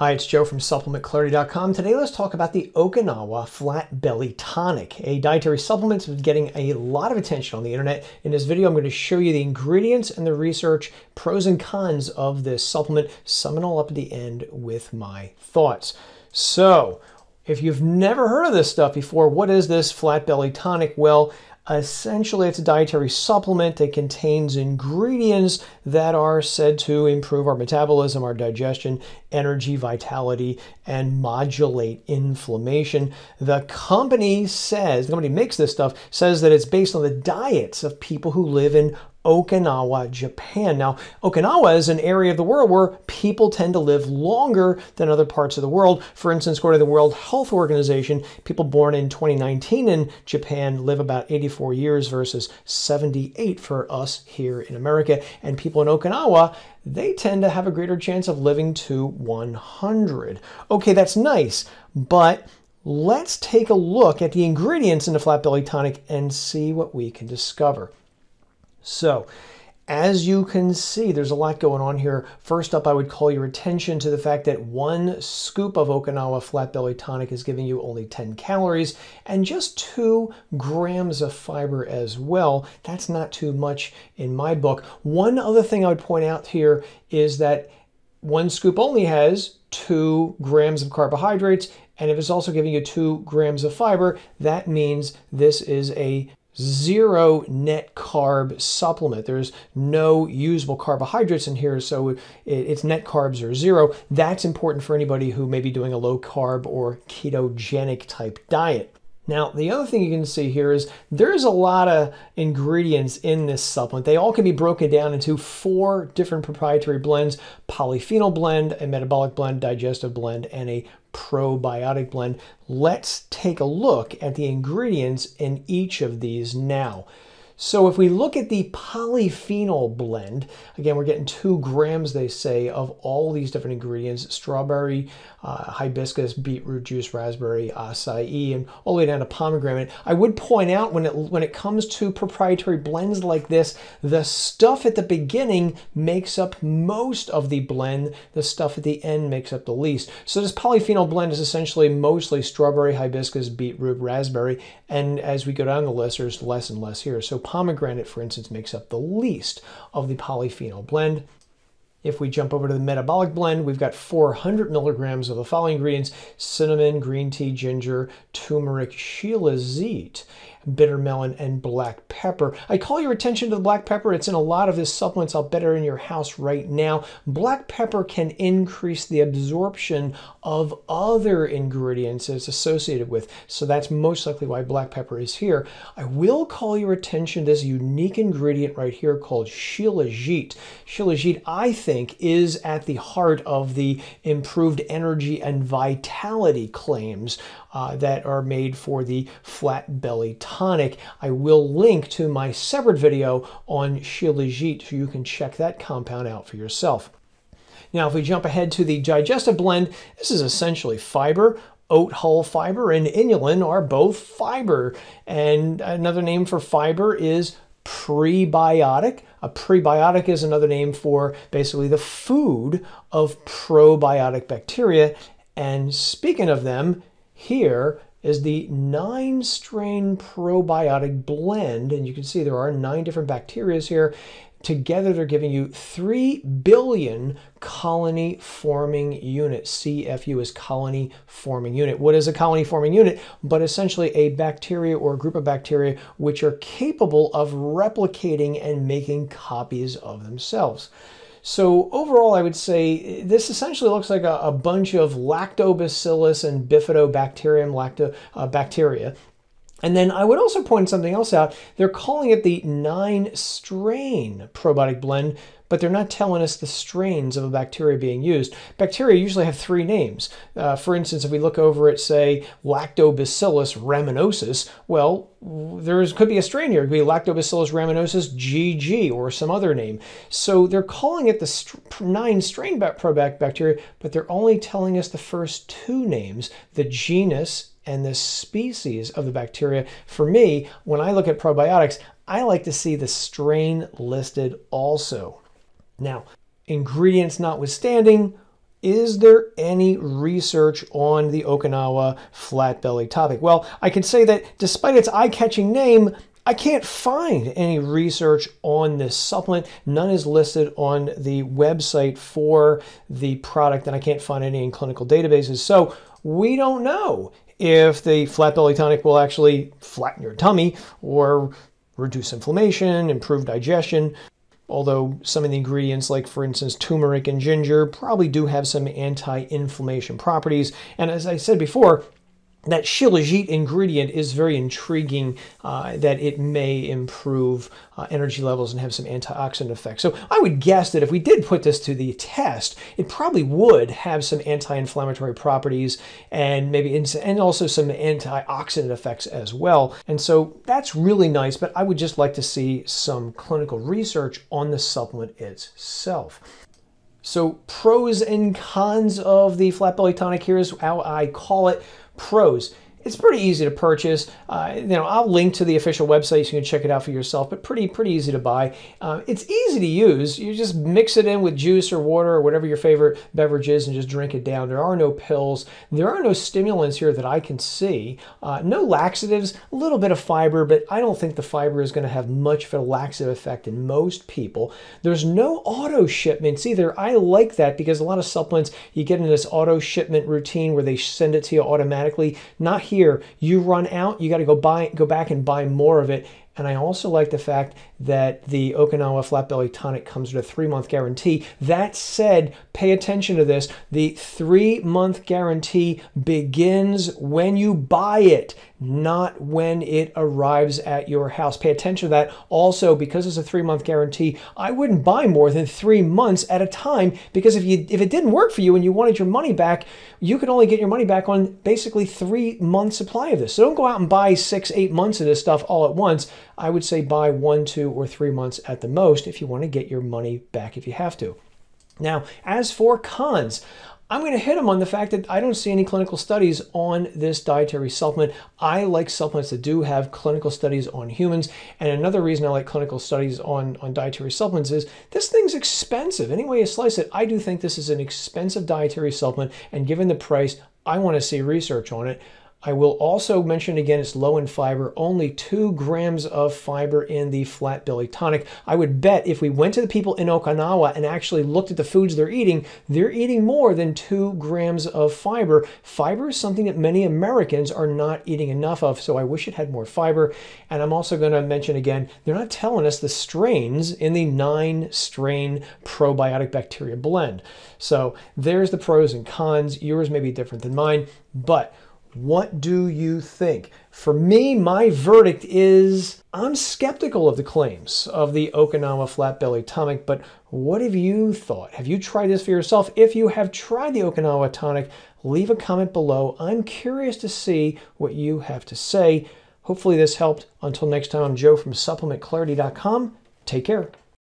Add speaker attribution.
Speaker 1: Hi, it's Joe from SupplementClarity.com. Today, let's talk about the Okinawa Flat Belly Tonic, a dietary supplement that's getting a lot of attention on the internet. In this video, I'm going to show you the ingredients and the research, pros and cons of this supplement, sum it all up at the end with my thoughts. So, if you've never heard of this stuff before, what is this flat belly tonic? Well, Essentially, it's a dietary supplement that contains ingredients that are said to improve our metabolism, our digestion, energy, vitality, and modulate inflammation. The company says, the company makes this stuff, says that it's based on the diets of people who live in Okinawa, Japan. Now, Okinawa is an area of the world where people tend to live longer than other parts of the world. For instance, according to the World Health Organization, people born in 2019 in Japan live about 84 years versus 78 for us here in America. And people in Okinawa, they tend to have a greater chance of living to 100. Okay, that's nice, but let's take a look at the ingredients in the flat belly tonic and see what we can discover. So as you can see, there's a lot going on here. First up, I would call your attention to the fact that one scoop of Okinawa Flat Belly Tonic is giving you only 10 calories and just two grams of fiber as well. That's not too much in my book. One other thing I would point out here is that one scoop only has two grams of carbohydrates and if it's also giving you two grams of fiber, that means this is a zero net carb supplement. There's no usable carbohydrates in here, so it's net carbs are zero. That's important for anybody who may be doing a low carb or ketogenic type diet. Now, the other thing you can see here is there's a lot of ingredients in this supplement. They all can be broken down into four different proprietary blends, polyphenol blend, a metabolic blend, digestive blend, and a probiotic blend. Let's take a look at the ingredients in each of these now. So if we look at the polyphenol blend, again, we're getting two grams, they say, of all these different ingredients, strawberry, uh, hibiscus, beetroot juice, raspberry, acai, and all the way down to pomegranate. I would point out when it, when it comes to proprietary blends like this, the stuff at the beginning makes up most of the blend, the stuff at the end makes up the least. So this polyphenol blend is essentially mostly strawberry, hibiscus, beetroot, raspberry, and as we go down the list, there's less and less here. So pomegranate, for instance, makes up the least of the polyphenol blend. If we jump over to the metabolic blend, we've got 400 milligrams of the following ingredients, cinnamon, green tea, ginger, turmeric, shilajit, bitter melon, and black pepper. I call your attention to the black pepper. It's in a lot of the supplements I'll bet in your house right now. Black pepper can increase the absorption of other ingredients it's associated with. So that's most likely why black pepper is here. I will call your attention to this unique ingredient right here called shilajit. Shilajit, I think, is at the heart of the improved energy and vitality claims uh, that are made for the flat belly type tonic, I will link to my separate video on Shilajit so you can check that compound out for yourself. Now, if we jump ahead to the digestive blend, this is essentially fiber, oat hull fiber and inulin are both fiber. And another name for fiber is prebiotic. A prebiotic is another name for basically the food of probiotic bacteria. And speaking of them, here is the nine strain probiotic blend. And you can see there are nine different bacterias here. Together, they're giving you 3 billion colony forming units. CFU is colony forming unit. What is a colony forming unit? But essentially a bacteria or a group of bacteria which are capable of replicating and making copies of themselves. So overall, I would say eh, this essentially looks like a, a bunch of lactobacillus and bifidobacterium lacto, uh, bacteria and then I would also point something else out. They're calling it the nine strain probiotic blend, but they're not telling us the strains of a bacteria being used. Bacteria usually have three names. Uh, for instance, if we look over at, say, Lactobacillus raminosus, well, there could be a strain here. It could be Lactobacillus raminosus GG or some other name. So they're calling it the st nine strain probiotic bacteria, but they're only telling us the first two names, the genus and the species of the bacteria. For me, when I look at probiotics, I like to see the strain listed also. Now, ingredients notwithstanding, is there any research on the Okinawa flat belly topic? Well, I can say that despite its eye catching name, I can't find any research on this supplement. None is listed on the website for the product, and I can't find any in clinical databases. So we don't know if the flat belly tonic will actually flatten your tummy or reduce inflammation, improve digestion. Although some of the ingredients, like for instance turmeric and ginger, probably do have some anti inflammation properties. And as I said before, that Shilajit ingredient is very intriguing uh, that it may improve uh, energy levels and have some antioxidant effects. So I would guess that if we did put this to the test, it probably would have some anti-inflammatory properties and maybe and also some antioxidant effects as well. And so that's really nice, but I would just like to see some clinical research on the supplement itself. So pros and cons of the flat belly tonic, here's how I call it pros it's pretty easy to purchase. Uh, you know, I'll link to the official website so you can check it out for yourself. But pretty pretty easy to buy. Uh, it's easy to use. You just mix it in with juice or water or whatever your favorite beverage is, and just drink it down. There are no pills. There are no stimulants here that I can see. Uh, no laxatives. A little bit of fiber, but I don't think the fiber is going to have much of a laxative effect in most people. There's no auto shipments either. I like that because a lot of supplements you get in this auto shipment routine where they send it to you automatically. Not here, you run out, you got to go buy, go back and buy more of it. And I also like the fact that the Okinawa Flat Belly Tonic comes with a three month guarantee. That said, pay attention to this. The three month guarantee begins when you buy it, not when it arrives at your house. Pay attention to that. Also, because it's a three month guarantee, I wouldn't buy more than three months at a time because if, you, if it didn't work for you and you wanted your money back, you could only get your money back on basically three month supply of this. So don't go out and buy six, eight months of this stuff all at once I would say buy one, two, or three months at the most if you want to get your money back if you have to. Now, as for cons, I'm going to hit them on the fact that I don't see any clinical studies on this dietary supplement. I like supplements that do have clinical studies on humans. And another reason I like clinical studies on, on dietary supplements is this thing's expensive. Any way you slice it, I do think this is an expensive dietary supplement. And given the price, I want to see research on it. I will also mention again it's low in fiber, only two grams of fiber in the flat belly tonic. I would bet if we went to the people in Okinawa and actually looked at the foods they're eating, they're eating more than two grams of fiber. Fiber is something that many Americans are not eating enough of, so I wish it had more fiber. And I'm also going to mention again, they're not telling us the strains in the nine strain probiotic bacteria blend. So there's the pros and cons. Yours may be different than mine, but what do you think? For me, my verdict is I'm skeptical of the claims of the Okinawa Flat Belly tonic, but what have you thought? Have you tried this for yourself? If you have tried the Okinawa tonic, leave a comment below. I'm curious to see what you have to say. Hopefully this helped. Until next time, I'm Joe from supplementclarity.com. Take care.